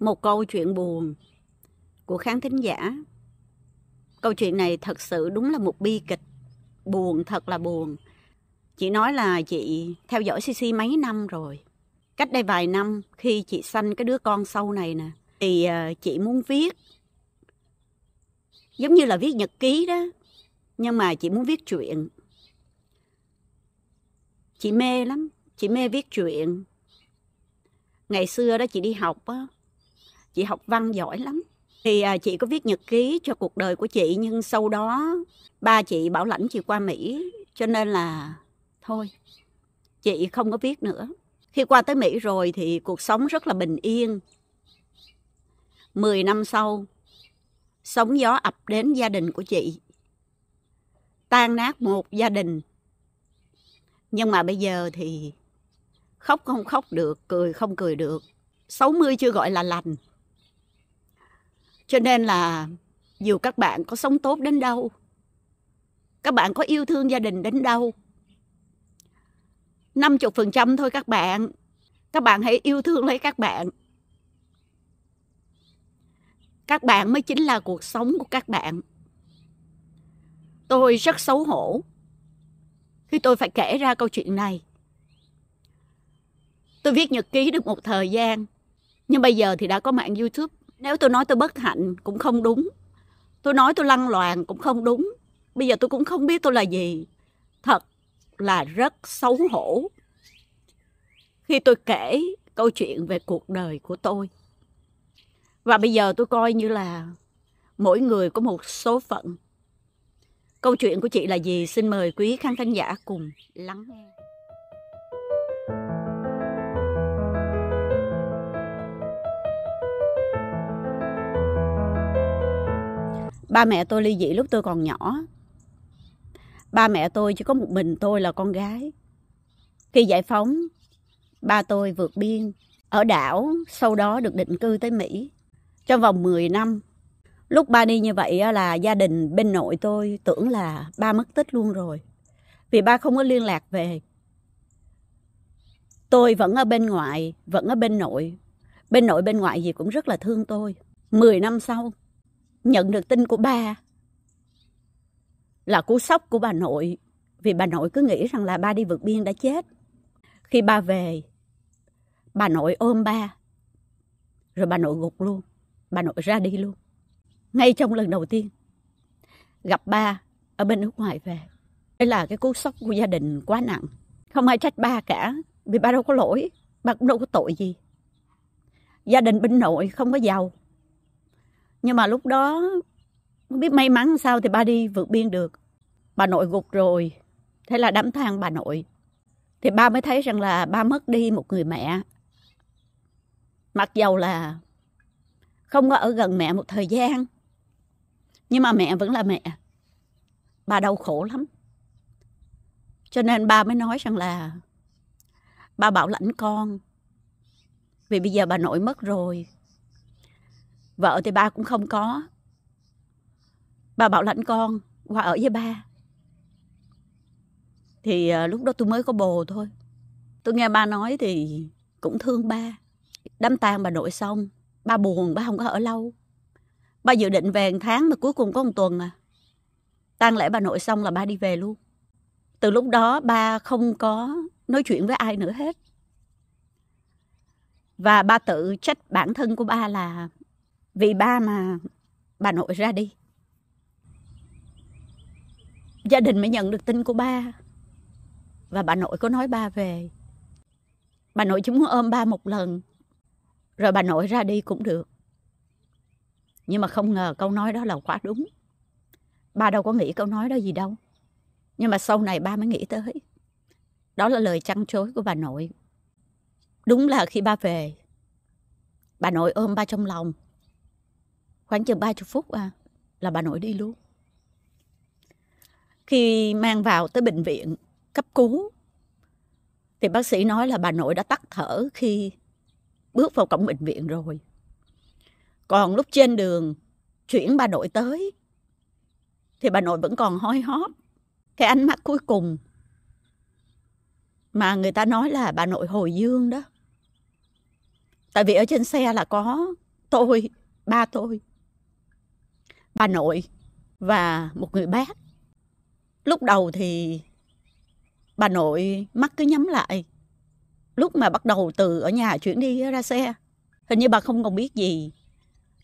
một câu chuyện buồn của khán thính giả. Câu chuyện này thật sự đúng là một bi kịch, buồn thật là buồn. Chị nói là chị theo dõi CC mấy năm rồi. Cách đây vài năm khi chị sanh cái đứa con sau này nè, thì ờ, chị muốn viết giống như là viết nhật ký đó, nhưng mà chị muốn viết chuyện. Chị mê lắm, chị mê viết chuyện. Ngày xưa đó chị đi học á, chị học văn giỏi lắm thì à, chị có viết nhật ký cho cuộc đời của chị nhưng sau đó ba chị bảo lãnh chị qua mỹ cho nên là thôi chị không có viết nữa khi qua tới mỹ rồi thì cuộc sống rất là bình yên mười năm sau sóng gió ập đến gia đình của chị tan nát một gia đình nhưng mà bây giờ thì khóc không khóc được cười không cười được 60 chưa gọi là lành cho nên là dù các bạn có sống tốt đến đâu các bạn có yêu thương gia đình đến đâu 50% thôi các bạn các bạn hãy yêu thương lấy các bạn các bạn mới chính là cuộc sống của các bạn tôi rất xấu hổ khi tôi phải kể ra câu chuyện này tôi viết nhật ký được một thời gian nhưng bây giờ thì đã có mạng youtube nếu tôi nói tôi bất hạnh cũng không đúng tôi nói tôi lăng loàn cũng không đúng bây giờ tôi cũng không biết tôi là gì thật là rất xấu hổ khi tôi kể câu chuyện về cuộc đời của tôi và bây giờ tôi coi như là mỗi người có một số phận câu chuyện của chị là gì xin mời quý khán thính giả cùng lắng nghe ba mẹ tôi ly dị lúc tôi còn nhỏ ba mẹ tôi chỉ có một mình tôi là con gái khi giải phóng ba tôi vượt biên ở đảo sau đó được định cư tới mỹ trong vòng 10 năm lúc ba đi như vậy là gia đình bên nội tôi tưởng là ba mất tích luôn rồi vì ba không có liên lạc về tôi vẫn ở bên ngoại vẫn ở bên nội bên nội bên ngoại gì cũng rất là thương tôi 10 năm sau nhận được tin của ba là cú sốc của bà nội vì bà nội cứ nghĩ rằng là ba đi vượt biên đã chết. Khi ba về, bà nội ôm ba, rồi bà nội gục luôn, bà nội ra đi luôn. Ngay trong lần đầu tiên, gặp ba ở bên nước ngoài về. Đây là cái cú sốc của gia đình quá nặng. Không ai trách ba cả, vì ba đâu có lỗi, ba cũng đâu có tội gì. Gia đình bên nội không có giàu, nhưng mà lúc đó không biết may mắn sao thì ba đi vượt biên được bà nội gục rồi thế là đám thang bà nội thì ba mới thấy rằng là ba mất đi một người mẹ mặc dầu là không có ở gần mẹ một thời gian nhưng mà mẹ vẫn là mẹ bà đau khổ lắm cho nên ba mới nói rằng là ba bảo lãnh con vì bây giờ bà nội mất rồi Vợ thì ba cũng không có. Ba bảo lãnh con qua ở với ba. Thì ờ, lúc đó tôi mới có bồ thôi. Tôi nghe ba nói thì cũng thương ba. Đám tang bà nội xong, ba buồn, ba không có ở lâu. Ba dự định về một tháng mà cuối cùng có một tuần à. Tang lễ bà nội xong là ba đi về luôn. Từ lúc đó ba không có nói chuyện với ai nữa hết. Và ba tự trách bản thân của ba là vì ba mà bà nội ra đi gia đình mới nhận được tin của ba và bà nội có nói ba về bà nội chỉ muốn ôm ba một lần rồi bà nội ra đi cũng được nhưng mà không ngờ câu nói đó là quá đúng ba đâu có nghĩ câu nói đó gì đâu nhưng mà sau này ba mới nghĩ tới đó là lời chăn trối của bà nội đúng là khi ba về bà nội ôm ba trong lòng khoảng chừng 30 phút à, là bà nội đi luôn khi mang vào tới bệnh viện cấp cứu thì bác sĩ nói là bà nội đã tắt thở khi bước vào cổng bệnh viện rồi còn lúc trên đường chuyển bà nội tới thì bà nội vẫn còn hói hóp cái ánh mắt cuối cùng mà người ta nói là bà nội hồi dương đó tại vì ở trên xe là có tôi ba tôi bà nội và một người bác. Lúc đầu thì bà nội mắt cứ nhắm lại. Lúc mà bắt đầu từ ở nhà chuyển đi ra xe, hình như bà không còn biết gì.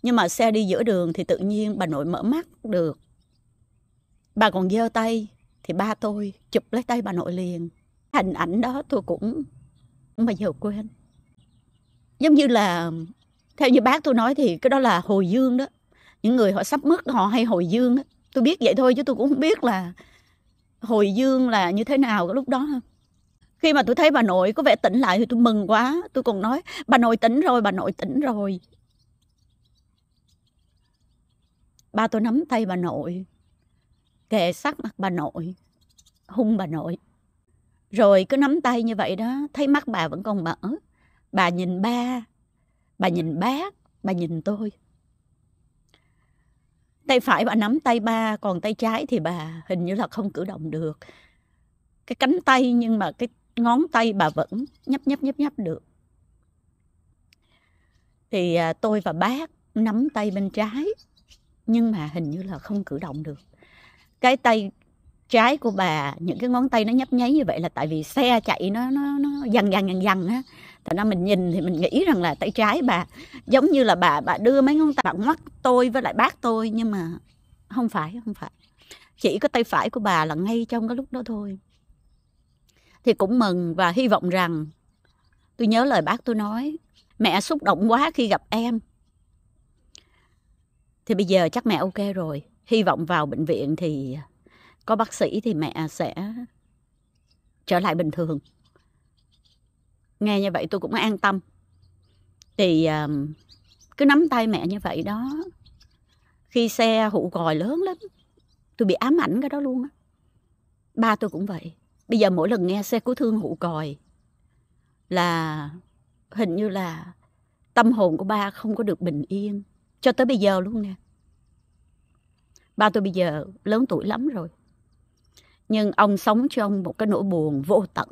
Nhưng mà xe đi giữa đường thì tự nhiên bà nội mở mắt được. Bà còn giơ tay thì ba tôi chụp lấy tay bà nội liền. Hình ảnh đó tôi cũng mà giờ quên. Giống như là theo như bác tôi nói thì cái đó là hồi dương đó những người họ sắp mất họ hay hồi dương tôi biết vậy thôi chứ tôi cũng không biết là hồi dương là như thế nào lúc đó khi mà tôi thấy bà nội có vẻ tỉnh lại thì tôi mừng quá tôi còn nói bà nội tỉnh rồi bà nội tỉnh rồi ba tôi nắm tay bà nội kề sát mặt bà nội hung bà nội rồi cứ nắm tay như vậy đó thấy mắt bà vẫn còn mở bà nhìn ba bà nhìn bác bà nhìn tôi tay phải bà nắm tay ba còn tay trái thì bà hình như là không cử động được cái cánh tay nhưng mà cái ngón tay bà vẫn nhấp nhấp nhấp nhấp được thì à, tôi và bác nắm tay bên trái nhưng mà hình như là không cử động được cái tay trái của bà những cái ngón tay nó nhấp nháy như vậy là tại vì xe chạy nó nó nó dằn dằn dằn dằn á thành ra mình nhìn thì mình nghĩ rằng là tay trái bà giống như là bà bà đưa mấy ngón tay bà ngoắt tôi với lại bác tôi nhưng mà không phải không phải chỉ có tay phải của bà là ngay trong cái lúc đó thôi thì cũng mừng và hy vọng rằng tôi nhớ lời bác tôi nói mẹ xúc động quá khi gặp em thì bây giờ chắc mẹ ok rồi hy vọng vào bệnh viện thì có bác sĩ thì mẹ sẽ trở lại bình thường nghe như vậy tôi cũng an tâm thì ờ, cứ nắm tay mẹ như vậy đó khi xe hụ còi lớn lắm tôi bị ám ảnh cái đó luôn á ba tôi cũng vậy bây giờ mỗi lần nghe xe cứu thương hụ còi là hình như là tâm hồn của ba không có được bình yên cho tới bây giờ luôn nè ba tôi bây giờ lớn tuổi lắm rồi nhưng ông sống cho ông một cái nỗi buồn vô tận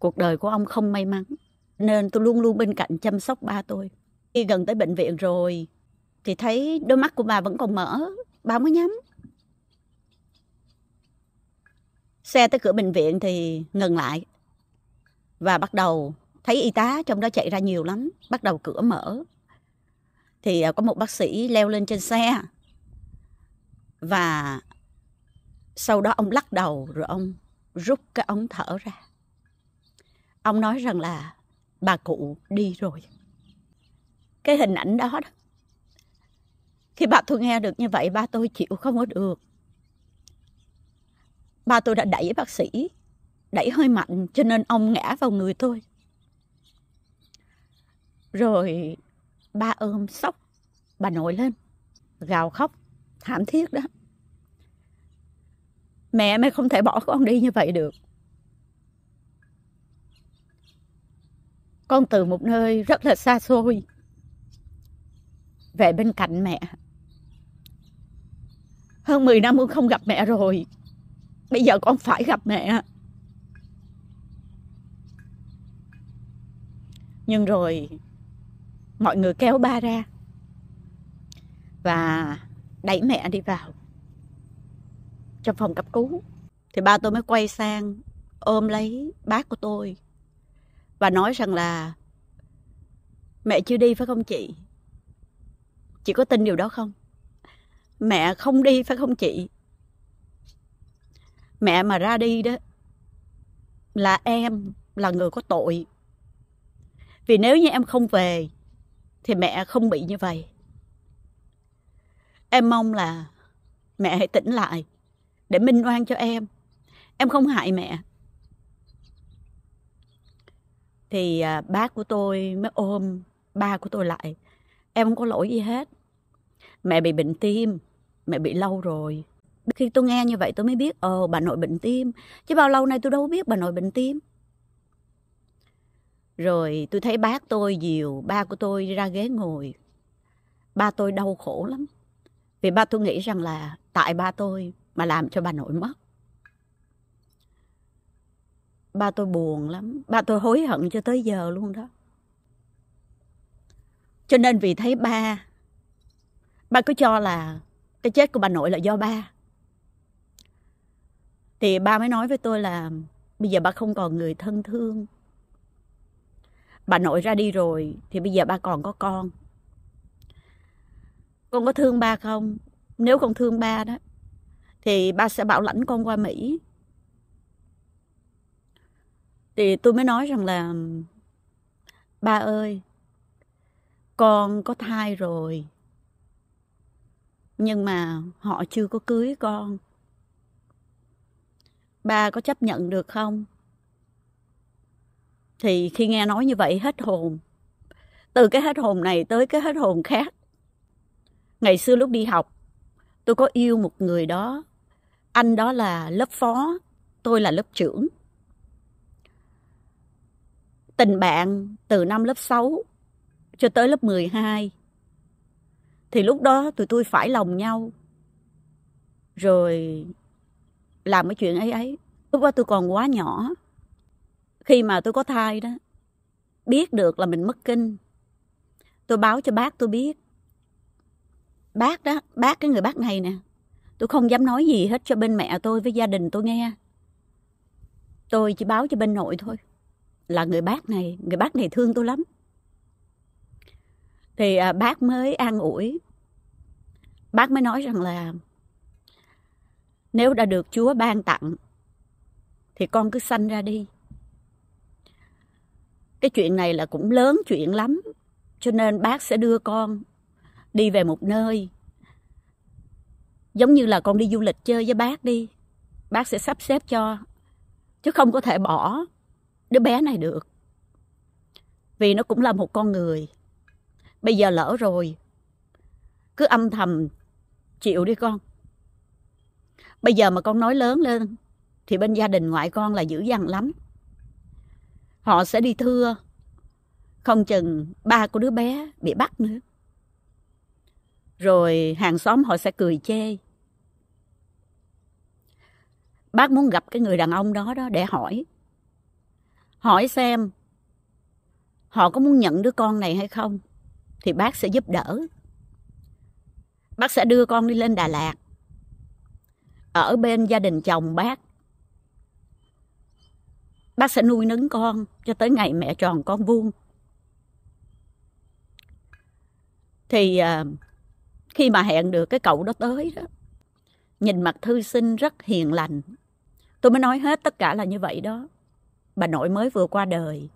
cuộc đời của ông không may mắn nên tôi luôn luôn bên cạnh chăm sóc ba tôi khi gần tới bệnh viện rồi thì thấy đôi mắt của bà vẫn còn mở bà mới nhắm xe tới cửa bệnh viện thì ngừng lại và bắt đầu thấy y tá trong đó chạy ra nhiều lắm bắt đầu cửa mở thì à, có một bác sĩ leo lên trên xe và sau đó ông lắc đầu rồi ông rút cái ống thở ra ông nói rằng là bà cụ đi rồi cái hình ảnh đó, đó khi bà tôi nghe được như vậy ba tôi chịu không có được ba tôi đã đẩy bác sĩ đẩy hơi mạnh cho nên ông ngã vào người tôi rồi ba ôm sốc bà nội lên gào khóc thảm thiết đó mẹ mày không thể bỏ con đi như vậy được con từ một nơi rất là xa xôi về bên cạnh mẹ hơn 10 năm con không gặp mẹ rồi bây giờ con phải gặp mẹ nhưng rồi mọi người kéo ba ra và đẩy mẹ đi vào trong phòng cấp cứu thì ba tôi mới quay sang ôm lấy bác của tôi và nói rằng là mẹ chưa đi phải không chị chị có tin điều đó không mẹ không đi phải không chị mẹ mà ra đi đó là em là người có tội vì nếu như em không về thì mẹ không bị như vậy em mong là mẹ hãy tỉnh lại để minh oan cho em em không hại mẹ thì à, bác của tôi mới ôm ba của tôi lại em không có lỗi gì hết mẹ bị bệnh tim mẹ bị lâu rồi khi tôi nghe như vậy tôi mới biết ồ ờ, bà nội bệnh tim chứ bao lâu nay tôi đâu biết bà nội bệnh tim rồi tôi thấy bác tôi dìu ba của tôi ra ghế ngồi ba tôi đau khổ lắm vì ba tôi nghĩ rằng là tại ba tôi mà làm cho bà nội mất ba tôi buồn lắm ba tôi hối hận cho tới giờ luôn đó cho nên vì thấy ba ba cứ cho là cái chết của bà nội là do ba thì ba mới nói với tôi là bây giờ ba không còn người thân thương bà nội ra đi rồi thì bây giờ ba còn có con con có thương ba không nếu con thương ba đó thì ba sẽ bảo lãnh con qua mỹ thì tôi mới nói rằng là ba ơi con có thai rồi nhưng mà họ chưa có cưới con ba có chấp nhận được không thì khi nghe nói như vậy hết hồn từ cái hết hồn này tới cái hết hồn khác ngày xưa lúc đi học tôi có yêu một người đó anh đó là lớp phó tôi là lớp trưởng tình bạn từ năm lớp 6 cho tới lớp 12. Thì lúc đó tụi tôi phải lòng nhau. Rồi làm cái chuyện ấy ấy. Lúc đó tôi còn quá nhỏ. Khi mà tôi có thai đó, biết được là mình mất kinh. Tôi báo cho bác tôi biết. Bác đó, bác cái người bác này nè. Tôi không dám nói gì hết cho bên mẹ tôi với gia đình tôi nghe. Tôi chỉ báo cho bên nội thôi là người bác này người bác này thương tôi lắm thì à, bác mới an ủi bác mới nói rằng là nếu đã được chúa ban tặng thì con cứ sanh ra đi cái chuyện này là cũng lớn chuyện lắm cho nên bác sẽ đưa con đi về một nơi giống như là con đi du lịch chơi với bác đi bác sẽ sắp xếp cho chứ không có thể bỏ đứa bé này được vì nó cũng là một con người bây giờ lỡ rồi cứ âm thầm chịu đi con bây giờ mà con nói lớn lên thì bên gia đình ngoại con là dữ dằn lắm họ sẽ đi thưa không chừng ba của đứa bé bị bắt nữa rồi hàng xóm họ sẽ cười chê bác muốn gặp cái người đàn ông đó đó để hỏi hỏi xem họ có muốn nhận đứa con này hay không thì bác sẽ giúp đỡ bác sẽ đưa con đi lên đà lạt ở bên gia đình chồng bác bác sẽ nuôi nấng con cho tới ngày mẹ tròn con vuông thì à, khi mà hẹn được cái cậu đó tới đó nhìn mặt thư sinh rất hiền lành tôi mới nói hết tất cả là như vậy đó bà nội mới vừa qua đời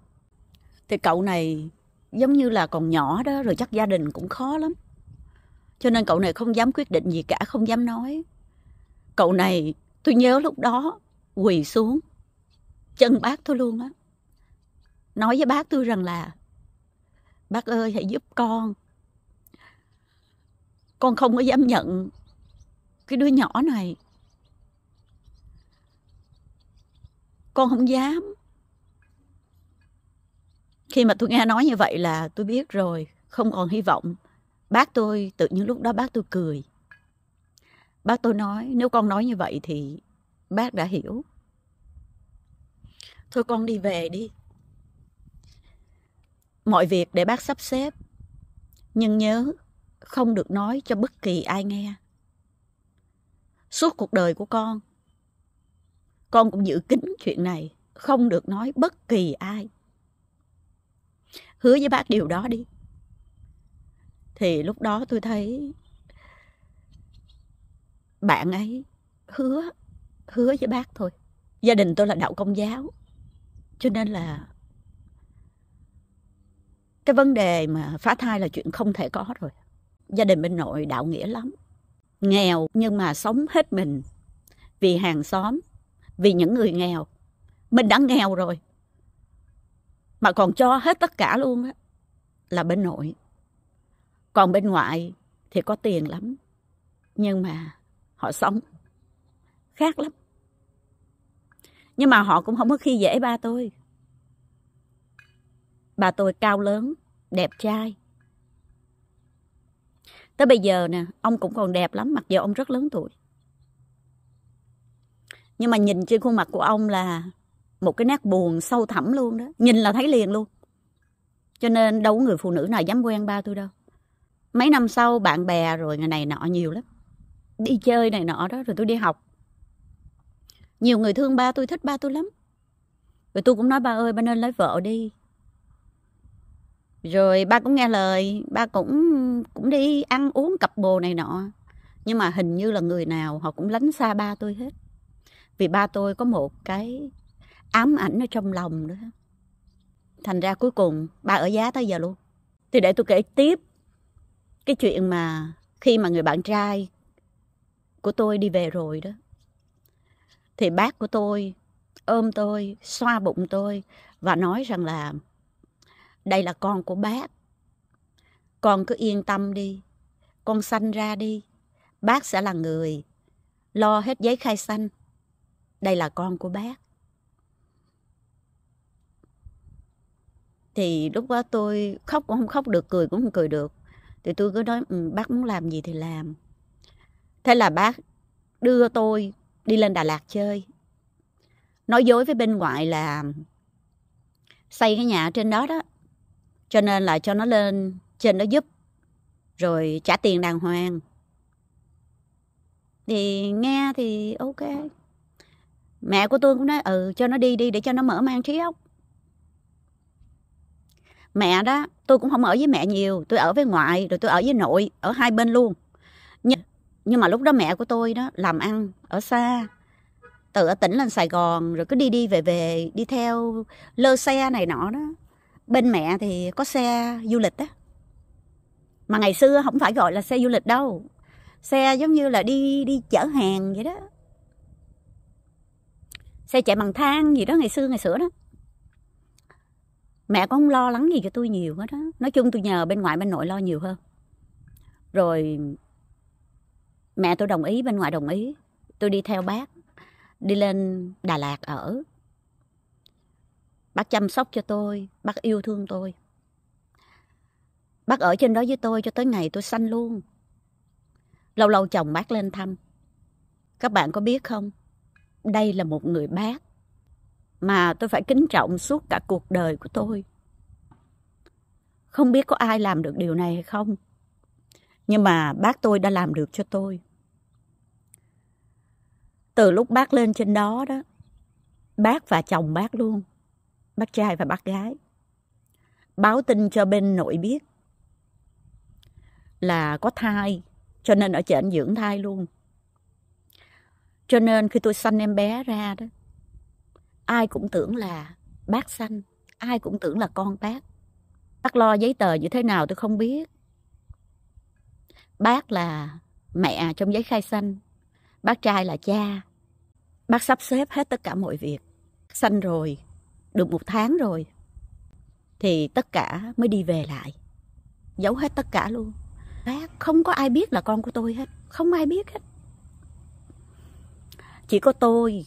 thì cậu này giống như là còn nhỏ đó rồi chắc gia đình cũng khó lắm cho nên cậu này không dám quyết định gì cả không dám nói cậu này tôi nhớ lúc đó quỳ xuống chân bác tôi luôn á nói với bác tôi rằng là bác ơi hãy giúp con con không có dám nhận cái đứa nhỏ này con không dám khi mà tôi nghe nói như vậy là tôi biết rồi không còn hy vọng bác tôi tự nhiên lúc đó bác tôi cười bác tôi nói nếu con nói như vậy thì bác đã hiểu thôi con đi về đi mọi việc để bác sắp xếp nhưng nhớ không được nói cho bất kỳ ai nghe suốt cuộc đời của con con cũng giữ kín chuyện này không được nói bất kỳ ai hứa với bác điều đó đi thì lúc đó tôi thấy bạn ấy hứa hứa với bác thôi gia đình tôi là đạo công giáo cho nên là cái vấn đề mà phá thai là chuyện không thể có rồi gia đình bên nội đạo nghĩa lắm nghèo nhưng mà sống hết mình vì hàng xóm vì những người nghèo mình đã nghèo rồi mà còn cho hết tất cả luôn á là bên nội còn bên ngoại thì có tiền lắm nhưng mà họ sống khác lắm nhưng mà họ cũng không có khi dễ ba tôi bà tôi cao lớn đẹp trai tới bây giờ nè ông cũng còn đẹp lắm mặc dù ông rất lớn tuổi nhưng mà nhìn trên khuôn mặt của ông là một cái nét buồn sâu thẳm luôn đó nhìn là thấy liền luôn cho nên đâu có người phụ nữ nào dám quen ba tôi đâu mấy năm sau bạn bè rồi người này nọ nhiều lắm đi chơi này nọ đó rồi tôi đi học nhiều người thương ba tôi thích ba tôi lắm rồi tôi cũng nói ba ơi ba nên lấy vợ đi rồi ba cũng nghe lời ba cũng cũng đi ăn uống cặp bồ này nọ nhưng mà hình như là người nào họ cũng lánh xa ba tôi hết vì ba tôi có một cái ám ảnh ở trong lòng nữa thành ra cuối cùng ba ở giá tới giờ luôn thì để tôi kể tiếp cái chuyện mà khi mà người bạn trai của tôi đi về rồi đó thì bác của tôi ôm tôi xoa bụng tôi và nói rằng là đây là con của bác con cứ yên tâm đi con sanh ra đi bác sẽ là người lo hết giấy khai sanh đây là con của bác thì lúc đó tôi khóc cũng không khóc được cười cũng không cười được thì tôi cứ nói ừ, bác muốn làm gì thì làm thế là bác đưa tôi đi lên đà lạt chơi nói dối với bên ngoại là xây cái nhà trên đó đó cho nên là cho nó lên trên đó giúp rồi trả tiền đàng hoàng thì nghe thì ok mẹ của tôi cũng nói ừ cho nó đi đi để cho nó mở mang trí óc mẹ đó tôi cũng không ở với mẹ nhiều tôi ở với ngoại rồi tôi ở với nội ở hai bên luôn nhưng, nhưng mà lúc đó mẹ của tôi đó làm ăn ở xa từ ở tỉnh lên Sài Gòn rồi cứ đi đi về về đi theo lơ xe này nọ đó bên mẹ thì có xe du lịch á mà ngày xưa không phải gọi là xe du lịch đâu xe giống như là đi đi chở hàng vậy đó xe chạy bằng thang gì đó ngày xưa ngày xưa đó mẹ cũng không lo lắng gì cho tôi nhiều hết á nói chung tôi nhờ bên ngoại bên nội lo nhiều hơn rồi mẹ tôi đồng ý bên ngoại đồng ý tôi đi theo bác đi lên đà lạt ở bác chăm sóc cho tôi bác yêu thương tôi bác ở trên đó với tôi cho tới ngày tôi sanh luôn lâu lâu chồng bác lên thăm các bạn có biết không đây là một người bác mà tôi phải kính trọng suốt cả cuộc đời của tôi. Không biết có ai làm được điều này hay không, nhưng mà bác tôi đã làm được cho tôi. Từ lúc bác lên trên đó đó, bác và chồng bác luôn, bác trai và bác gái, báo tin cho bên nội biết là có thai, cho nên ở trên dưỡng thai luôn. Cho nên khi tôi sanh em bé ra đó, ai cũng tưởng là bác sanh ai cũng tưởng là con bác bác lo giấy tờ như thế nào tôi không biết bác là mẹ trong giấy khai sanh bác trai là cha bác sắp xếp hết tất cả mọi việc sanh rồi được một tháng rồi thì tất cả mới đi về lại giấu hết tất cả luôn bác không có ai biết là con của tôi hết không ai biết hết chỉ có tôi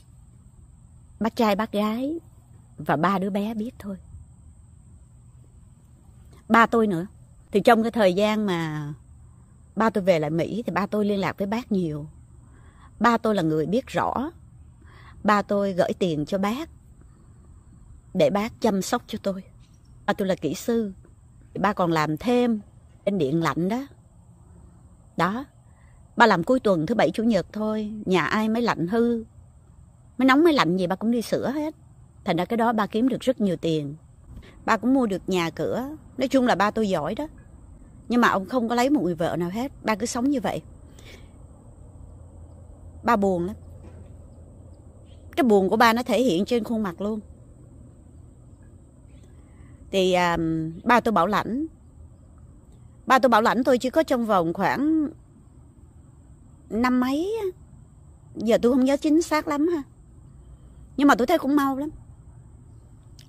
bác trai bác gái và ba đứa bé biết thôi ba tôi nữa thì trong cái thời gian mà ba tôi về lại mỹ thì ba tôi liên lạc với bác nhiều ba tôi là người biết rõ ba tôi gửi tiền cho bác để bác chăm sóc cho tôi ba tôi là kỹ sư ba còn làm thêm bên điện lạnh đó đó ba làm cuối tuần thứ bảy chủ nhật thôi nhà ai mới lạnh hư mới nóng mới lạnh gì ba cũng đi sửa hết thành ra cái đó ba kiếm được rất nhiều tiền ba cũng mua được nhà cửa nói chung là ba tôi giỏi đó nhưng mà ông không có lấy một người vợ nào hết ba cứ sống như vậy ba buồn lắm cái buồn của ba nó thể hiện trên khuôn mặt luôn thì à, ba tôi bảo lãnh ba tôi bảo lãnh tôi chỉ có trong vòng khoảng năm mấy giờ tôi không nhớ chính xác lắm ha nhưng mà tôi thấy cũng mau lắm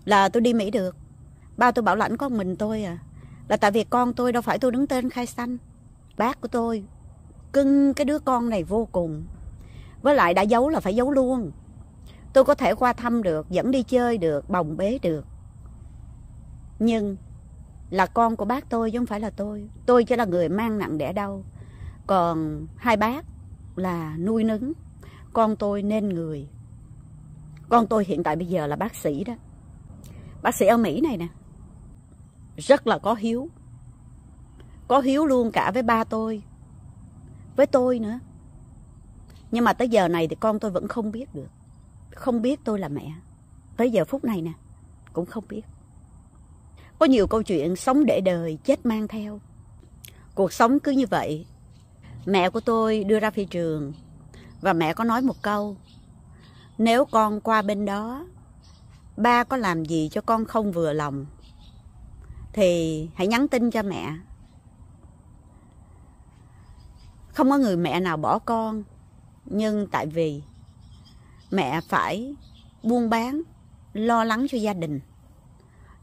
là tôi đi mỹ được ba tôi bảo lãnh con mình tôi à là tại vì con tôi đâu phải tôi đứng tên khai sanh bác của tôi cưng cái đứa con này vô cùng với lại đã giấu là phải giấu luôn tôi có thể qua thăm được dẫn đi chơi được bồng bế được nhưng là con của bác tôi chứ không phải là tôi tôi chỉ là người mang nặng đẻ đau còn hai bác là nuôi nấng con tôi nên người con tôi hiện tại bây giờ là bác sĩ đó. Bác sĩ ở Mỹ này nè. Rất là có hiếu. Có hiếu luôn cả với ba tôi. Với tôi nữa. Nhưng mà tới giờ này thì con tôi vẫn không biết được. Không biết tôi là mẹ. Tới giờ phút này nè. Cũng không biết. Có nhiều câu chuyện sống để đời, chết mang theo. Cuộc sống cứ như vậy. Mẹ của tôi đưa ra phi trường. Và mẹ có nói một câu nếu con qua bên đó, ba có làm gì cho con không vừa lòng, thì hãy nhắn tin cho mẹ. Không có người mẹ nào bỏ con, nhưng tại vì mẹ phải buôn bán, lo lắng cho gia đình.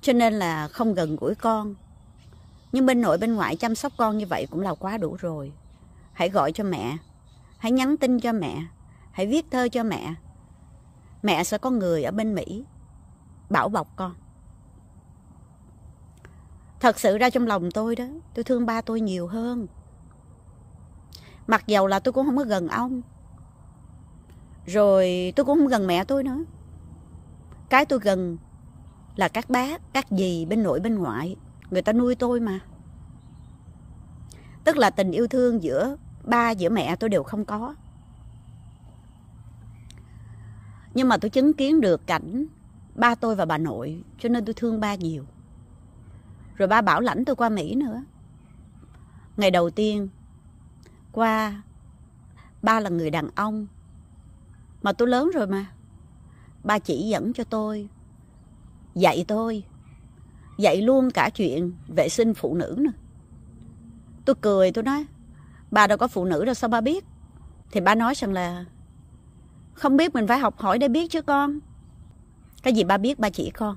Cho nên là không gần gũi con. Nhưng bên nội bên ngoại chăm sóc con như vậy cũng là quá đủ rồi. Hãy gọi cho mẹ, hãy nhắn tin cho mẹ, hãy viết thơ cho mẹ, mẹ sẽ có người ở bên Mỹ bảo bọc con. Thật sự ra trong lòng tôi đó, tôi thương ba tôi nhiều hơn. Mặc dầu là tôi cũng không có gần ông. Rồi tôi cũng không gần mẹ tôi nữa. Cái tôi gần là các bác, các dì bên nội bên ngoại. Người ta nuôi tôi mà. Tức là tình yêu thương giữa ba, giữa mẹ tôi đều không có. nhưng mà tôi chứng kiến được cảnh ba tôi và bà nội cho nên tôi thương ba nhiều rồi ba bảo lãnh tôi qua mỹ nữa ngày đầu tiên qua ba là người đàn ông mà tôi lớn rồi mà ba chỉ dẫn cho tôi dạy tôi dạy luôn cả chuyện vệ sinh phụ nữ nữa tôi cười tôi nói ba đâu có phụ nữ đâu sao ba biết thì ba nói rằng là không biết mình phải học hỏi để biết chứ con cái gì ba biết ba chỉ con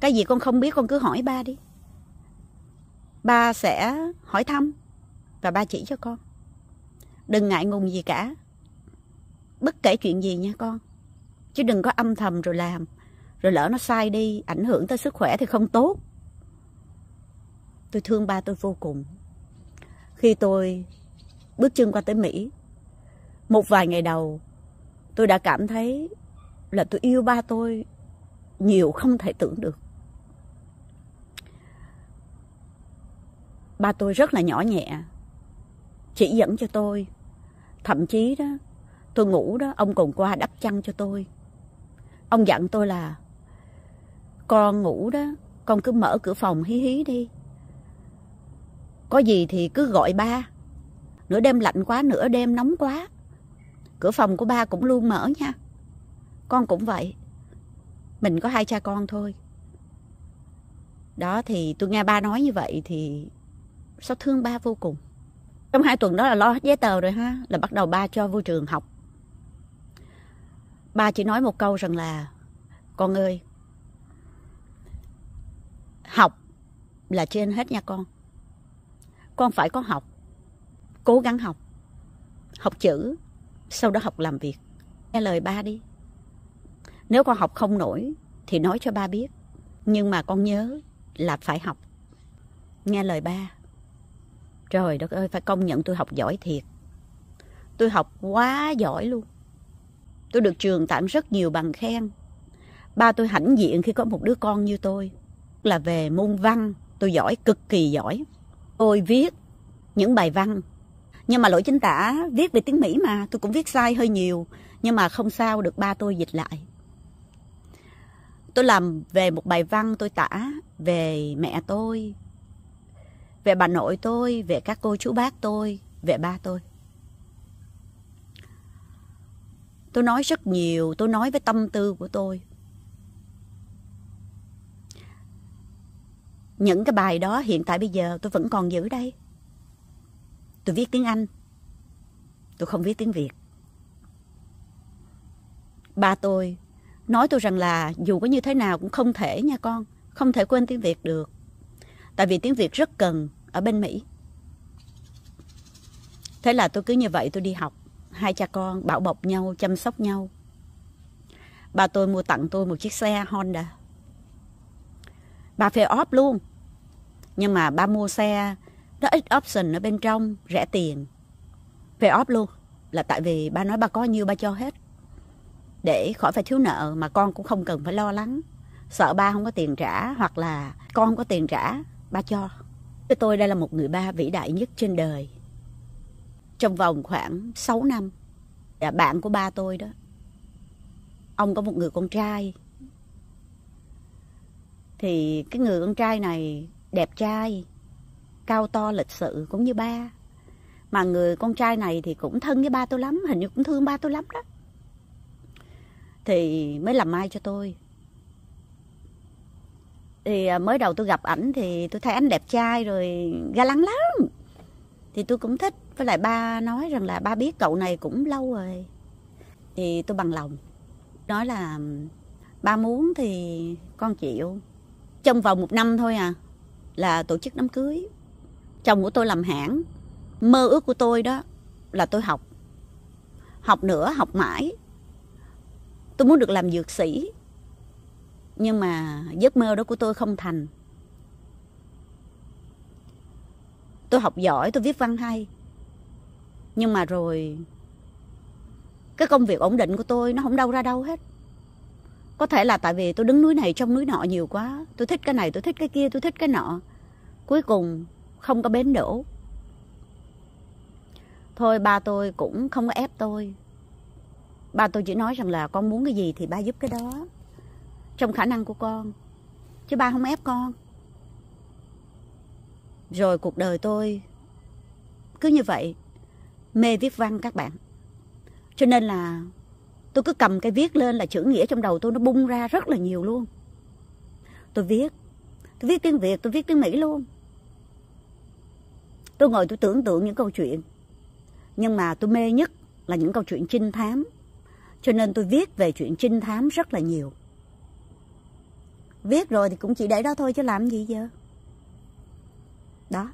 cái gì con không biết con cứ hỏi ba đi ba sẽ hỏi thăm và ba chỉ cho con đừng ngại ngùng gì cả bất kể chuyện gì nha con chứ đừng có âm thầm rồi làm rồi lỡ nó sai đi ảnh hưởng tới sức khỏe thì không tốt tôi thương ba tôi vô cùng khi tôi bước chân qua tới mỹ một vài ngày đầu tôi đã cảm thấy là tôi yêu ba tôi nhiều không thể tưởng được. Ba tôi rất là nhỏ nhẹ, chỉ dẫn cho tôi. Thậm chí đó, tôi ngủ đó, ông còn qua đắp chăn cho tôi. Ông dặn tôi là, con ngủ đó, con cứ mở cửa phòng hí hí đi. Có gì thì cứ gọi ba. Nửa đêm lạnh quá, nửa đêm nóng quá cửa phòng của ba cũng luôn mở nha con cũng vậy mình có hai cha con thôi đó thì tôi nghe ba nói như vậy thì sao thương ba vô cùng trong hai tuần đó là lo hết giấy tờ rồi ha là bắt đầu ba cho vô trường học ba chỉ nói một câu rằng là con ơi học là trên hết nha con con phải có học cố gắng học học chữ sau đó học làm việc. Nghe lời ba đi. Nếu con học không nổi thì nói cho ba biết. Nhưng mà con nhớ là phải học. Nghe lời ba. Trời đất ơi, phải công nhận tôi học giỏi thiệt. Tôi học quá giỏi luôn. Tôi được trường tặng rất nhiều bằng khen. Ba tôi hãnh diện khi có một đứa con như tôi. Là về môn văn, tôi giỏi cực kỳ giỏi. Tôi viết những bài văn nhưng mà lỗi chính tả viết về tiếng mỹ mà tôi cũng viết sai hơi nhiều nhưng mà không sao được ba tôi dịch lại tôi làm về một bài văn tôi tả về mẹ tôi về bà nội tôi về các cô chú bác tôi về ba tôi tôi nói rất nhiều tôi nói với tâm tư của tôi những cái bài đó hiện tại bây giờ tôi vẫn còn giữ đây tôi viết tiếng Anh tôi không viết tiếng Việt ba tôi nói tôi rằng là dù có như thế nào cũng không thể nha con không thể quên tiếng Việt được tại vì tiếng Việt rất cần ở bên Mỹ thế là tôi cứ như vậy tôi đi học hai cha con bảo bọc nhau chăm sóc nhau bà tôi mua tặng tôi một chiếc xe Honda bà phê óp luôn nhưng mà ba mua xe nó ít option ở bên trong rẻ tiền về off luôn là tại vì ba nói ba có nhiêu ba cho hết để khỏi phải thiếu nợ mà con cũng không cần phải lo lắng sợ ba không có tiền trả hoặc là con không có tiền trả ba cho với tôi đây là một người ba vĩ đại nhất trên đời trong vòng khoảng 6 năm là bạn của ba tôi đó ông có một người con trai thì cái người con trai này đẹp trai cao to lịch sự cũng như ba mà người con trai này thì cũng thân với ba tôi lắm hình như cũng thương ba tôi lắm đó thì mới làm mai cho tôi thì à, mới đầu tôi gặp ảnh thì tôi thấy ảnh đẹp trai rồi ga lăng lắm thì tôi cũng thích với lại ba nói rằng là ba biết cậu này cũng lâu rồi thì tôi bằng lòng nói là ba muốn thì con chịu trong vòng một năm thôi à là tổ chức đám cưới chồng của tôi làm hãng mơ ước của tôi đó là tôi học học nữa học mãi tôi muốn được làm dược sĩ nhưng mà giấc mơ đó của tôi không thành tôi học giỏi tôi viết văn hay nhưng mà rồi cái công việc ổn định của tôi nó không đâu ra đâu hết có thể là tại vì tôi đứng núi này trong núi nọ nhiều quá tôi thích cái này tôi thích cái kia tôi thích cái nọ cuối cùng không có bến đỗ thôi ba tôi cũng không có ép tôi ba tôi chỉ nói rằng là con muốn cái gì thì ba giúp cái đó trong khả năng của con chứ ba không ép con rồi cuộc đời tôi cứ như vậy mê viết văn các bạn cho nên là tôi cứ cầm cái viết lên là chữ nghĩa trong đầu tôi nó bung ra rất là nhiều luôn tôi viết tôi viết tiếng việt tôi viết tiếng mỹ luôn Tôi ngồi tôi tưởng tượng những câu chuyện. Nhưng mà tôi mê nhất là những câu chuyện trinh thám. Cho nên tôi viết về chuyện trinh thám rất là nhiều. Viết rồi thì cũng chỉ để đó thôi chứ làm gì giờ. Đó.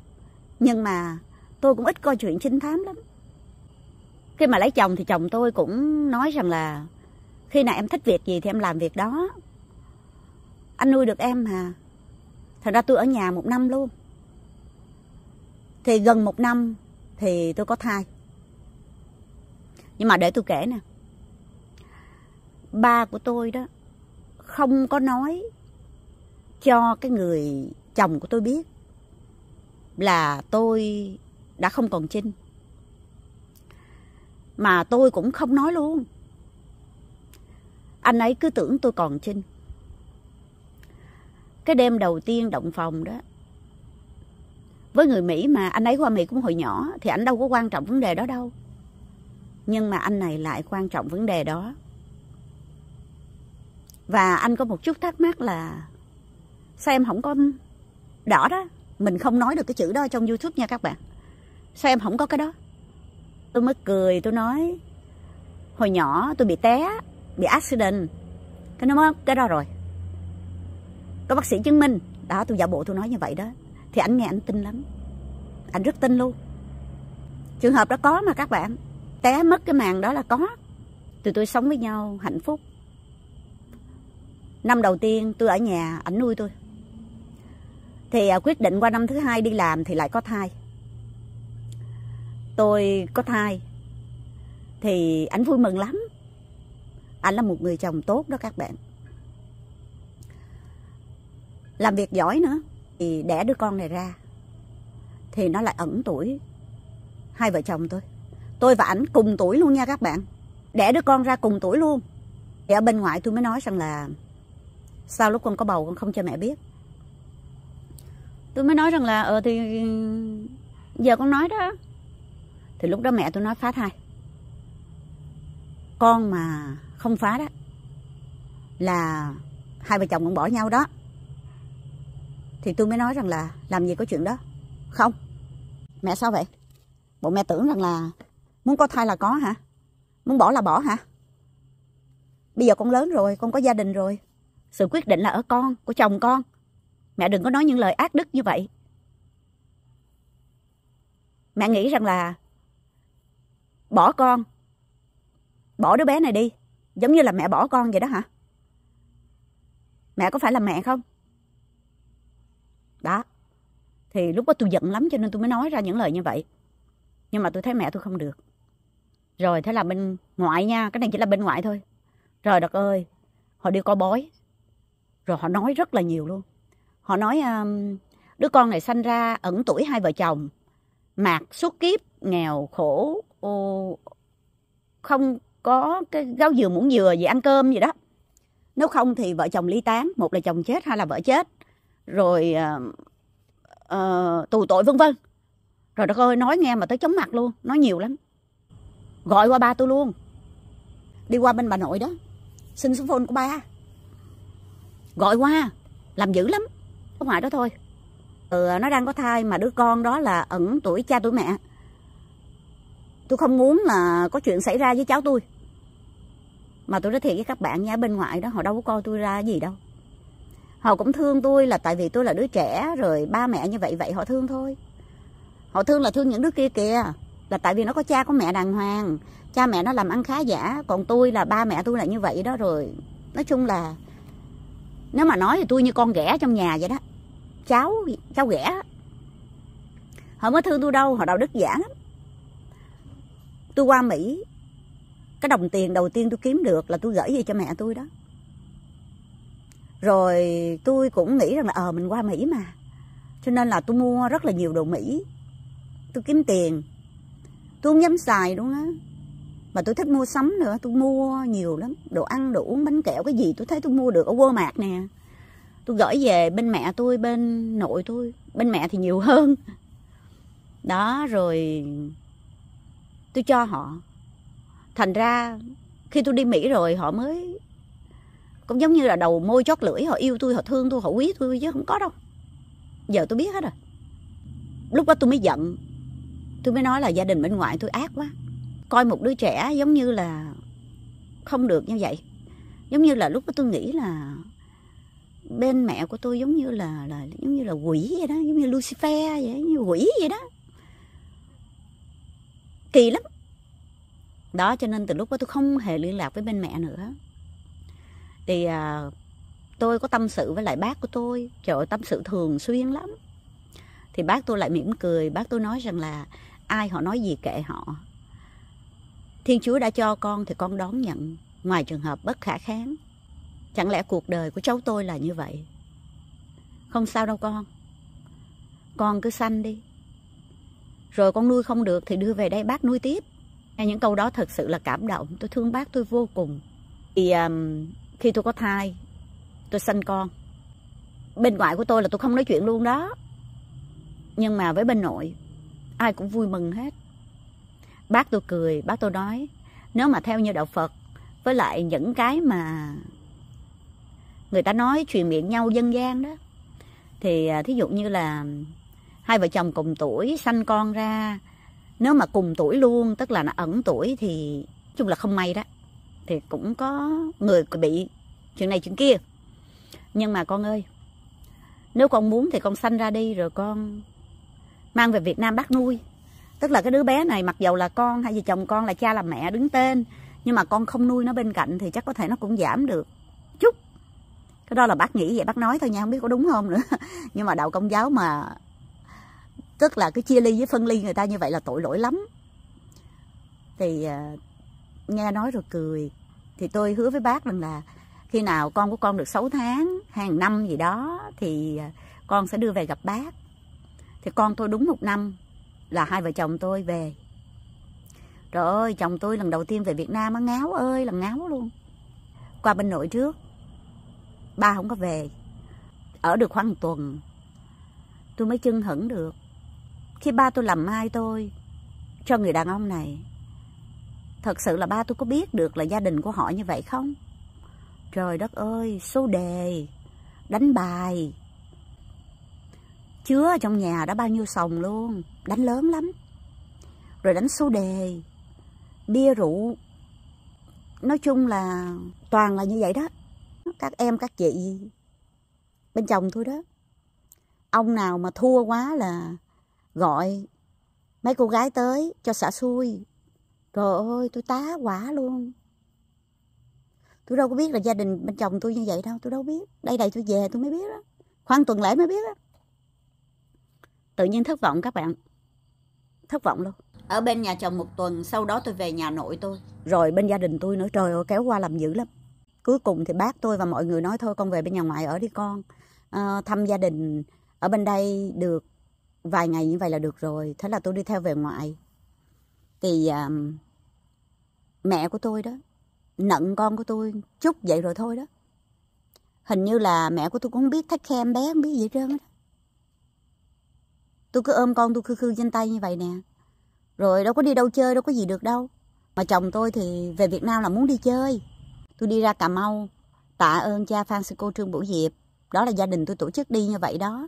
Nhưng mà tôi cũng ít coi chuyện trinh thám lắm. Khi mà lấy chồng thì chồng tôi cũng nói rằng là khi nào em thích việc gì thì em làm việc đó. Anh nuôi được em mà. thật ra tôi ở nhà một năm luôn thì gần một năm thì tôi có thai nhưng mà để tôi kể nè ba của tôi đó không có nói cho cái người chồng của tôi biết là tôi đã không còn chinh mà tôi cũng không nói luôn anh ấy cứ tưởng tôi còn chinh cái đêm đầu tiên động phòng đó với người mỹ mà anh ấy qua mỹ cũng hồi nhỏ thì anh đâu có quan trọng vấn đề đó đâu nhưng mà anh này lại quan trọng vấn đề đó và anh có một chút thắc mắc là sao em không có đỏ đó mình không nói được cái chữ đó trong youtube nha các bạn sao em không có cái đó tôi mới cười tôi nói hồi nhỏ tôi bị té bị accident cái nó mất cái đó rồi có bác sĩ chứng minh đó tôi giả bộ tôi nói như vậy đó thì anh nghe anh tin lắm anh rất tin luôn trường hợp đó có mà các bạn té mất cái màn đó là có tụi tôi sống với nhau hạnh phúc năm đầu tiên tôi ở nhà ảnh nuôi tôi thì à, quyết định qua năm thứ hai đi làm thì lại có thai tôi có thai thì ảnh vui mừng lắm ảnh là một người chồng tốt đó các bạn làm việc giỏi nữa thì đẻ đứa con này ra thì nó lại ẩn tuổi hai vợ chồng tôi tôi và ảnh cùng tuổi luôn nha các bạn đẻ đứa con ra cùng tuổi luôn thì ở bên ngoại tôi mới nói rằng là sau lúc con có bầu con không cho mẹ biết tôi mới nói rằng là ờ thì giờ con nói đó thì lúc đó mẹ tôi nói phá thai con mà không phá đó là hai vợ chồng cũng bỏ nhau đó thì tôi mới nói rằng là làm gì có chuyện đó. Không. Mẹ sao vậy? Bộ mẹ tưởng rằng là muốn có thai là có hả? Muốn bỏ là bỏ hả? Bây giờ con lớn rồi, con có gia đình rồi. Sự quyết định là ở con, của chồng con. Mẹ đừng có nói những lời ác đức như vậy. Mẹ nghĩ rằng là bỏ con, bỏ đứa bé này đi, giống như là mẹ bỏ con vậy đó hả? Mẹ có phải là mẹ không? đó thì lúc đó tôi giận lắm cho nên tôi mới nói ra những lời như vậy nhưng mà tôi thấy mẹ tôi không được rồi thế là bên ngoại nha cái này chỉ là bên ngoại thôi rồi đất ơi họ đi coi bói rồi họ nói rất là nhiều luôn họ nói um, đứa con này sanh ra ẩn tuổi hai vợ chồng mạc suốt kiếp nghèo khổ ô, không có cái gáo dừa muỗng dừa gì ăn cơm gì đó nếu không thì vợ chồng ly tán một là chồng chết hai là vợ chết rồi uh, uh, tù tội vân vân rồi đất ơi nói nghe mà tới chóng mặt luôn nói nhiều lắm gọi qua ba tôi luôn đi qua bên bà nội đó xin số phone của ba gọi qua làm dữ lắm ở ngoài đó thôi ừ, nó đang có thai mà đứa con đó là ẩn tuổi cha tuổi mẹ tôi không muốn là có chuyện xảy ra với cháu tôi mà tôi nói thiệt với các bạn nha bên ngoài đó họ đâu có coi tôi ra gì đâu họ cũng thương tôi là tại vì tôi là đứa trẻ rồi ba mẹ như vậy vậy họ thương thôi họ thương là thương những đứa kia kìa là tại vì nó có cha có mẹ đàng hoàng cha mẹ nó làm ăn khá giả còn tôi là ba mẹ tôi là như vậy đó rồi nói chung là nếu mà nói thì tôi như con ghẻ trong nhà vậy đó cháu cháu ghẻ họ mới thương tôi đâu họ đạo đức giả lắm tôi qua mỹ cái đồng tiền đầu tiên tôi kiếm được là tôi gửi về cho mẹ tôi đó rồi tôi cũng nghĩ rằng là ờ mình qua mỹ mà cho nên là tôi mua rất là nhiều đồ mỹ tôi kiếm tiền tôi không dám xài luôn á mà tôi thích mua sắm nữa tôi mua nhiều lắm đồ ăn đồ uống bánh kẹo cái gì tôi thấy tôi mua được ở Walmart nè tôi gửi về bên mẹ tôi bên nội tôi bên mẹ thì nhiều hơn đó rồi tôi cho họ thành ra khi tôi đi mỹ rồi họ mới cũng giống như là đầu môi chót lưỡi họ yêu tôi họ thương tôi họ quý tôi chứ không có đâu giờ tôi biết hết rồi lúc đó tôi mới giận tôi mới nói là gia đình bên ngoại tôi ác quá coi một đứa trẻ giống như là không được như vậy giống như là lúc đó tôi nghĩ là bên mẹ của tôi giống như là là giống như là quỷ vậy đó giống như lucifer vậy giống như quỷ vậy đó kỳ lắm đó cho nên từ lúc đó tôi không hề liên lạc với bên mẹ nữa thì à, tôi có tâm sự với lại bác của tôi trời ơi, tâm sự thường xuyên lắm thì bác tôi lại mỉm cười bác tôi nói rằng là ai họ nói gì kệ họ thiên chúa đã cho con thì con đón nhận ngoài trường hợp bất khả kháng chẳng lẽ cuộc đời của cháu tôi là như vậy không sao đâu con con cứ sanh đi rồi con nuôi không được thì đưa về đây bác nuôi tiếp những câu đó thật sự là cảm động tôi thương bác tôi vô cùng thì um, khi tôi có thai, tôi sanh con. Bên ngoại của tôi là tôi không nói chuyện luôn đó. Nhưng mà với bên nội, ai cũng vui mừng hết. Bác tôi cười, bác tôi nói, nếu mà theo như đạo Phật, với lại những cái mà người ta nói truyền miệng nhau dân gian đó, thì à, thí dụ như là hai vợ chồng cùng tuổi sanh con ra, nếu mà cùng tuổi luôn, tức là nó ẩn tuổi thì chung là không may đó thì cũng có người bị chuyện này chuyện kia nhưng mà con ơi nếu con muốn thì con sanh ra đi rồi con mang về việt nam bắt nuôi tức là cái đứa bé này mặc dầu là con hay vợ chồng con là cha là mẹ đứng tên nhưng mà con không nuôi nó bên cạnh thì chắc có thể nó cũng giảm được chút cái đó là bác nghĩ vậy bác nói thôi nha không biết có đúng không nữa nhưng mà đạo công giáo mà tức là cái chia ly với phân ly người ta như vậy là tội lỗi lắm thì à, nghe nói rồi cười thì tôi hứa với bác rằng là khi nào con của con được 6 tháng hàng năm gì đó thì à, con sẽ đưa về gặp bác thì con tôi đúng một năm là hai vợ chồng tôi về trời ơi chồng tôi lần đầu tiên về việt nam á ngáo ơi là ngáo luôn qua bên nội trước ba không có về ở được khoảng một tuần tôi mới chưng hửng được khi ba tôi làm mai tôi cho người đàn ông này Thật sự là ba tôi có biết được là gia đình của họ như vậy không? Trời đất ơi, số đề, đánh bài. Chứa trong nhà đã bao nhiêu sòng luôn, đánh lớn lắm. Rồi đánh số đề, bia rượu. Nói chung là toàn là như vậy đó. Các em, các chị bên chồng tôi đó. Ông nào mà thua quá là gọi mấy cô gái tới cho xả xui Trời ơi tôi tá quả luôn Tôi đâu có biết là gia đình bên chồng tôi như vậy đâu Tôi đâu biết Đây đây tôi về tôi mới biết đó Khoảng tuần lễ mới biết đó Tự nhiên thất vọng các bạn Thất vọng luôn Ở bên nhà chồng một tuần Sau đó tôi về nhà nội tôi Rồi bên gia đình tôi nữa Trời ơi kéo qua làm dữ lắm Cuối cùng thì bác tôi và mọi người nói Thôi con về bên nhà ngoại ở đi con à, Thăm gia đình Ở bên đây được Vài ngày như vậy là được rồi Thế là tôi đi theo về ngoại Thì... Um, mẹ của tôi đó, nận con của tôi chút vậy rồi thôi đó. Hình như là mẹ của tôi cũng không biết thách khen bé, không biết gì hết trơn đó. Tôi cứ ôm con tôi khư khư trên tay như vậy nè. Rồi đâu có đi đâu chơi, đâu có gì được đâu. Mà chồng tôi thì về Việt Nam là muốn đi chơi. Tôi đi ra Cà Mau, tạ ơn cha Francisco Trương Bửu Diệp. Đó là gia đình tôi tổ chức đi như vậy đó.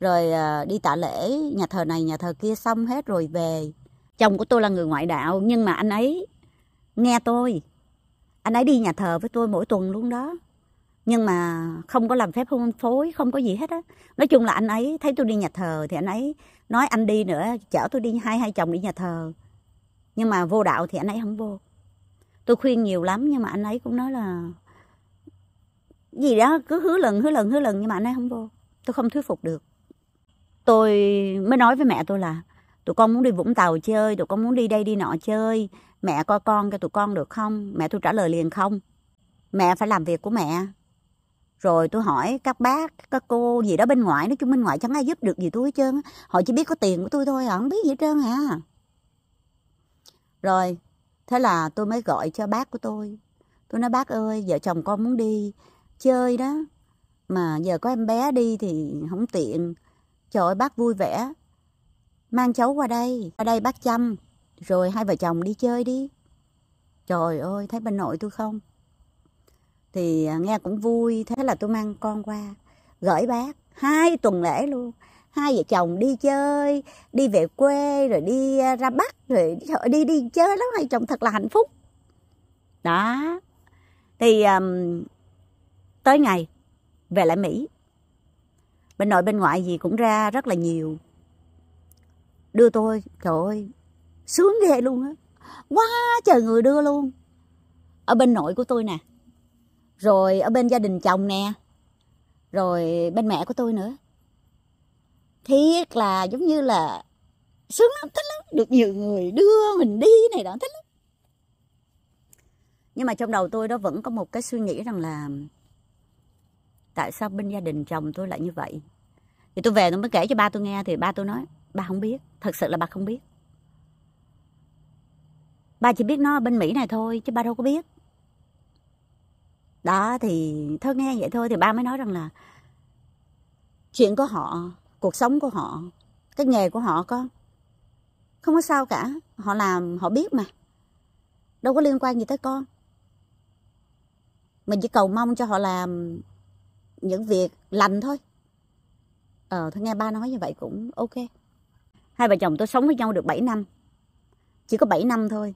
Rồi ờ, đi tạ lễ, nhà thờ này, nhà thờ kia xong hết rồi về. Chồng của tôi là người ngoại đạo, nhưng mà anh ấy nghe tôi anh ấy đi nhà thờ với tôi mỗi tuần luôn đó nhưng mà không có làm phép hôn phối không có gì hết á nói chung là anh ấy thấy tôi đi nhà thờ thì anh ấy nói anh đi nữa chở tôi đi hai hai chồng đi nhà thờ nhưng mà vô đạo thì anh ấy không vô tôi khuyên nhiều lắm nhưng mà anh ấy cũng nói là gì đó cứ hứa lần hứa lần hứa lần nhưng mà anh ấy không vô tôi không thuyết phục được tôi mới nói với mẹ tôi là tụi con muốn đi Vũng Tàu chơi, tụi con muốn đi đây đi nọ chơi, mẹ coi con cho tụi con được không? Mẹ tôi trả lời liền không. Mẹ phải làm việc của mẹ. Rồi tôi hỏi các bác, các cô gì đó bên ngoài, nói chung bên ngoài chẳng ai giúp được gì tôi hết trơn. Họ chỉ biết có tiền của tôi thôi, họ à, không biết gì hết trơn hả. À. Rồi, thế là tôi mới gọi cho bác của tôi. Tôi nói bác ơi, vợ chồng con muốn đi chơi đó. Mà giờ có em bé đi thì không tiện. Trời ơi, bác vui vẻ. Mang cháu qua đây, qua đây bác chăm, rồi hai vợ chồng đi chơi đi. Trời ơi, thấy bên nội tôi không? Thì à, nghe cũng vui, thế là tôi mang con qua, gửi bác, hai tuần lễ luôn. Hai vợ chồng đi chơi, đi về quê, rồi đi à, ra Bắc, rồi đi đi chơi lắm, hai chồng thật là hạnh phúc. Đó, thì um, tới ngày về lại Mỹ. Bên nội bên ngoại gì cũng ra rất là nhiều đưa tôi trời ơi sướng ghê luôn á quá trời người đưa luôn ở bên nội của tôi nè rồi ở bên gia đình chồng nè rồi bên mẹ của tôi nữa thiệt là giống như là sướng lắm thích lắm được nhiều người đưa mình đi này đó thích lắm nhưng mà trong đầu tôi đó vẫn có một cái suy nghĩ rằng là tại sao bên gia đình chồng tôi lại như vậy thì tôi về tôi mới kể cho ba tôi nghe thì ba tôi nói Bà không biết, thật sự là bà không biết. Bà chỉ biết nó ở bên Mỹ này thôi, chứ bà đâu có biết. Đó thì thôi nghe vậy thôi thì ba mới nói rằng là chuyện của họ, cuộc sống của họ, cái nghề của họ có không có sao cả, họ làm họ biết mà. Đâu có liên quan gì tới con. Mình chỉ cầu mong cho họ làm những việc lành thôi. Ờ thôi nghe ba nói như vậy cũng ok. Hai vợ chồng tôi sống với nhau được 7 năm. Chỉ có 7 năm thôi.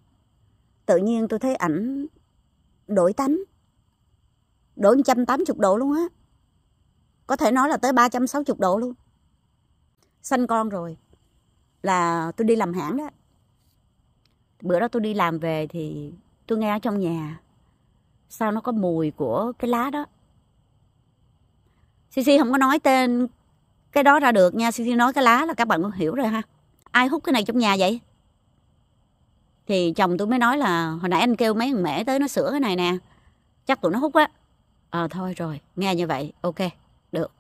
Tự nhiên tôi thấy ảnh đổi tánh. Đổi 180 độ luôn á. Có thể nói là tới 360 độ luôn. Sanh con rồi. Là tôi đi làm hãng đó. Bữa đó tôi đi làm về thì tôi nghe ở trong nhà. Sao nó có mùi của cái lá đó. Sisi không có nói tên cái đó ra được nha xin nói cái lá là các bạn cũng hiểu rồi ha ai hút cái này trong nhà vậy thì chồng tôi mới nói là hồi nãy anh kêu mấy thằng mẹ tới nó sửa cái này nè chắc tụi nó hút á ờ à, thôi rồi nghe như vậy ok được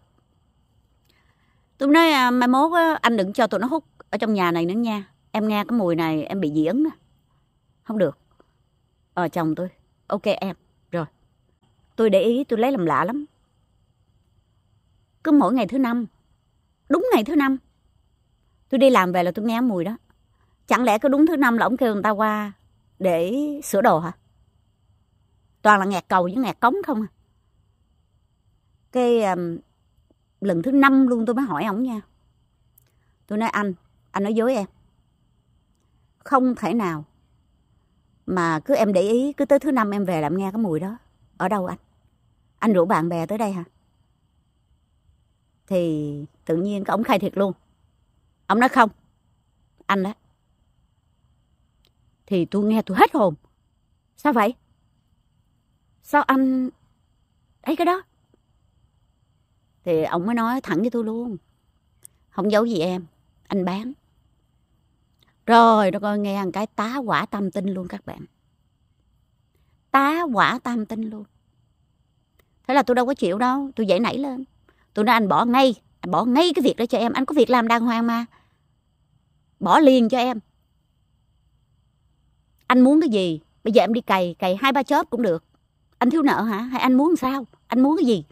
tôi nói à, mai mốt á, anh đừng cho tụi nó hút ở trong nhà này nữa nha em nghe cái mùi này em bị dị ứng không được ờ à, chồng tôi ok em rồi tôi để ý tôi lấy làm lạ lắm cứ mỗi ngày thứ năm đúng ngày thứ năm tôi đi làm về là tôi nghe mùi đó chẳng lẽ cứ đúng thứ năm là ông kêu người ta qua để sửa đồ hả toàn là ngạt cầu với ngạt cống không à cái um, lần thứ năm luôn tôi mới hỏi ông nha tôi nói anh anh nói dối em không thể nào mà cứ em để ý cứ tới thứ năm em về làm nghe cái mùi đó ở đâu anh anh rủ bạn bè tới đây hả thì tự nhiên cái ông khai thiệt luôn ông nói không anh đó thì tôi nghe tôi hết hồn sao vậy sao anh ấy cái đó thì ông mới nói thẳng với tôi luôn không giấu gì em anh bán rồi nó coi nghe cái tá quả tâm tinh luôn các bạn tá quả tâm tinh luôn thế là tôi đâu có chịu đâu tôi dậy nảy lên tôi nói anh bỏ ngay bỏ ngay cái việc đó cho em anh có việc làm đàng hoàng mà bỏ liền cho em anh muốn cái gì bây giờ em đi cày cày hai ba chớp cũng được anh thiếu nợ hả hay anh muốn sao anh muốn cái gì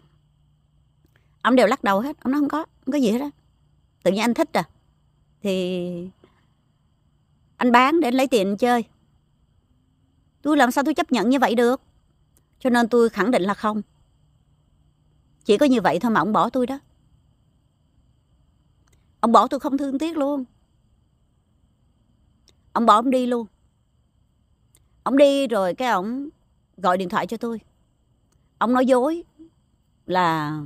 ông đều lắc đầu hết ông nói không có không có gì hết á tự nhiên anh thích à thì anh bán để anh lấy tiền anh chơi tôi làm sao tôi chấp nhận như vậy được cho nên tôi khẳng định là không chỉ có như vậy thôi mà ông bỏ tôi đó ông bỏ tôi không thương tiếc luôn ông bỏ ông đi luôn ông đi rồi cái ông gọi điện thoại cho tôi ông nói dối là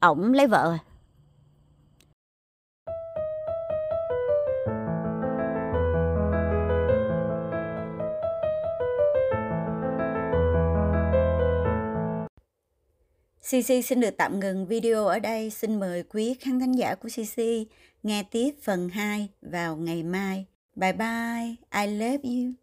ổng lấy vợ rồi. CC xin được tạm ngừng video ở đây. Xin mời quý khán thính giả của CC nghe tiếp phần 2 vào ngày mai. Bye bye. I love you.